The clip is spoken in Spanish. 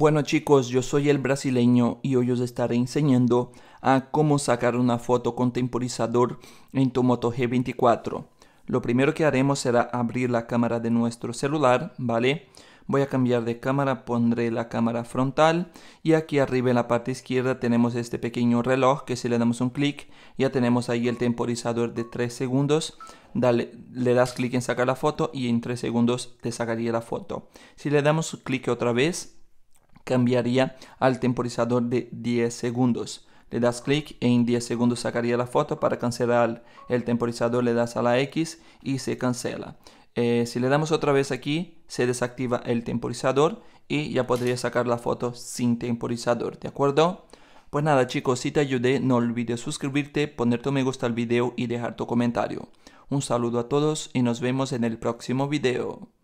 Bueno chicos, yo soy el brasileño y hoy os estaré enseñando a cómo sacar una foto con temporizador en tu Moto G24. Lo primero que haremos será abrir la cámara de nuestro celular, ¿vale? Voy a cambiar de cámara, pondré la cámara frontal y aquí arriba en la parte izquierda tenemos este pequeño reloj que si le damos un clic ya tenemos ahí el temporizador de 3 segundos. Dale, le das clic en sacar la foto y en 3 segundos te sacaría la foto. Si le damos clic otra vez cambiaría al temporizador de 10 segundos. Le das clic, en 10 segundos sacaría la foto. Para cancelar el temporizador le das a la X y se cancela. Eh, si le damos otra vez aquí, se desactiva el temporizador y ya podría sacar la foto sin temporizador, ¿de acuerdo? Pues nada chicos, si te ayudé, no olvides suscribirte, ponerte tu me gusta al video y dejar tu comentario. Un saludo a todos y nos vemos en el próximo video.